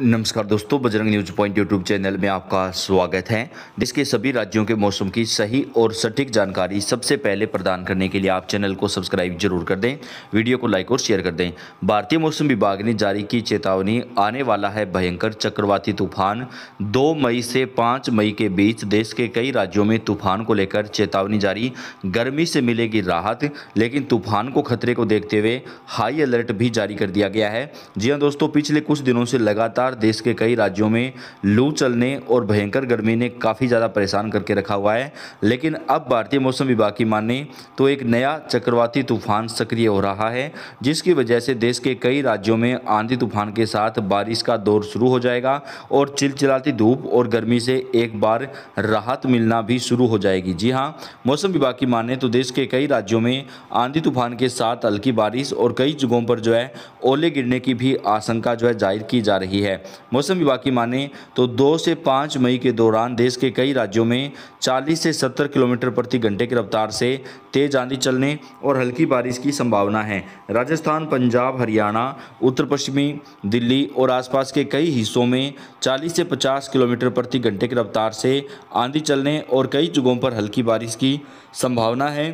नमस्कार दोस्तों Bajrang news point YouTube channel में आपका स्वागत है जिसके सभी राज्यों के मौसम की सही और सटीक जानकारी सबसे पहले प्रदान करने के लिए आप चैनल को सब्सक्राइब जरूर कर दें वीडियो को लाइक और शेयर कर दें भारतीय मौसम विभाग ने जारी की चेतावनी आने वाला है भयंकर चक्रवाती तूफान दो मई से पाँच मई के बीच देश के कई राज्यों में तूफान को लेकर चेतावनी जारी गर्मी से मिलेगी राहत लेकिन तूफान को खतरे को देखते हुए हाई अलर्ट भी जारी कर दिया गया है जी हाँ दोस्तों पिछले कुछ दिनों से लगातार लगातार देश के कई राज्यों में लू चलने और भयंकर गर्मी ने काफ़ी ज़्यादा परेशान करके रखा हुआ है लेकिन अब भारतीय मौसम विभाग की माने तो एक नया चक्रवाती तूफान सक्रिय हो रहा है जिसकी वजह से देश के कई राज्यों में आंधी तूफान के साथ बारिश का दौर शुरू हो जाएगा और चिलचिलाती धूप और गर्मी से एक बार राहत मिलना भी शुरू हो जाएगी जी हाँ मौसम विभाग की माने तो देश के कई राज्यों में आंधी तूफान के साथ हल्की बारिश और कई जगहों पर जो है ओले गिरने की भी आशंका जो है जाहिर की जा रही है है मौसम विभाग की माने तो दो से पाँच मई के दौरान देश के कई राज्यों में चालीस से सत्तर किलोमीटर प्रति घंटे की रफ्तार से तेज आंधी चलने और हल्की बारिश की संभावना है राजस्थान पंजाब हरियाणा उत्तर पश्चिमी दिल्ली और आसपास के कई हिस्सों में 40 से 50 किलोमीटर प्रति घंटे की रफ्तार से आंधी चलने और कई जगहों पर हल्की बारिश की संभावना है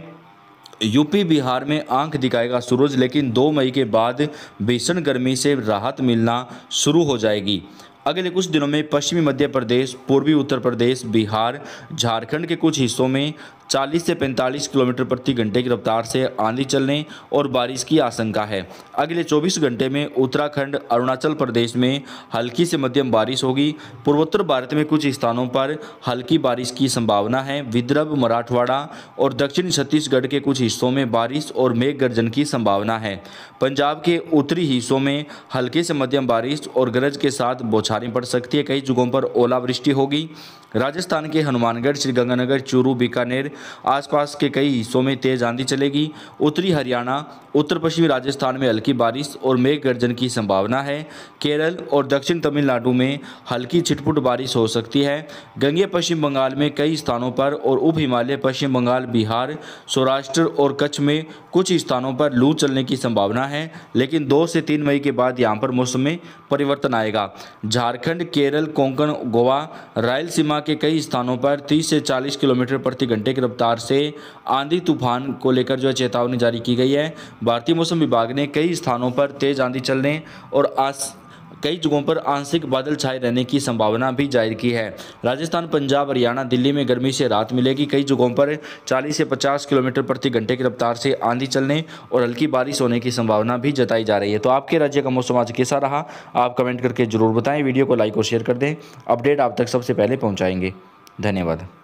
यूपी बिहार में आंख दिखाएगा सूरज लेकिन 2 मई के बाद भीषण गर्मी से राहत मिलना शुरू हो जाएगी अगले कुछ दिनों में पश्चिमी मध्य प्रदेश पूर्वी उत्तर प्रदेश बिहार झारखंड के कुछ हिस्सों में 40 से 45 किलोमीटर प्रति घंटे की रफ्तार से आंधी चलने और बारिश की आशंका है अगले 24 घंटे में उत्तराखंड अरुणाचल प्रदेश में हल्की से मध्यम बारिश होगी पूर्वोत्तर भारत में कुछ स्थानों पर हल्की बारिश की संभावना है विदर्भ मराठवाड़ा और दक्षिण छत्तीसगढ़ के कुछ हिस्सों में बारिश और मेघ गर्जन की संभावना है पंजाब के उत्तरी हिस्सों में हल्की से मध्यम बारिश और गरज के साथ बौछारें पड़ सकती है कई जगहों पर ओलावृष्टि होगी राजस्थान के हनुमानगढ़ श्रीगंगानगर चूरू बीकानेर आसपास के कई हिस्सों में तेज आंधी चलेगी उत्तरी हरियाणा उत्तर पश्चिमी राजस्थान में हल्की बारिश और मेघ गर्जन की संभावना है केरल और दक्षिण तमिलनाडु में हल्की छिटपुट बारिश हो सकती है गंगे पश्चिम बंगाल में कई स्थानों पर और उप हिमालय पश्चिम बंगाल बिहार सौराष्ट्र और कच्छ में कुछ स्थानों पर लू चलने की संभावना है लेकिन दो से तीन मई के बाद यहाँ पर मौसम में परिवर्तन आएगा झारखंड केरल कोंकण गोवा रायलसीमा के कई स्थानों पर तीस से चालीस किलोमीटर प्रति घंटे की रफ्तार से आंधी तूफान को लेकर जो है चेतावनी जारी की गई है भारतीय मौसम विभाग ने कई स्थानों पर तेज़ आंधी चलने और आस कई जगहों पर आंशिक बादल छाए रहने की संभावना भी जाहिर की है राजस्थान पंजाब हरियाणा दिल्ली में गर्मी से राहत मिलेगी कई जगहों पर 40 से 50 किलोमीटर प्रति घंटे की रफ्तार से आंधी चलने और हल्की बारिश होने की संभावना भी जताई जा रही है तो आपके राज्य का मौसम आज कैसा रहा आप कमेंट करके जरूर बताएं वीडियो को लाइक और शेयर कर दें अपडेट आप तक सबसे पहले पहुँचाएंगे धन्यवाद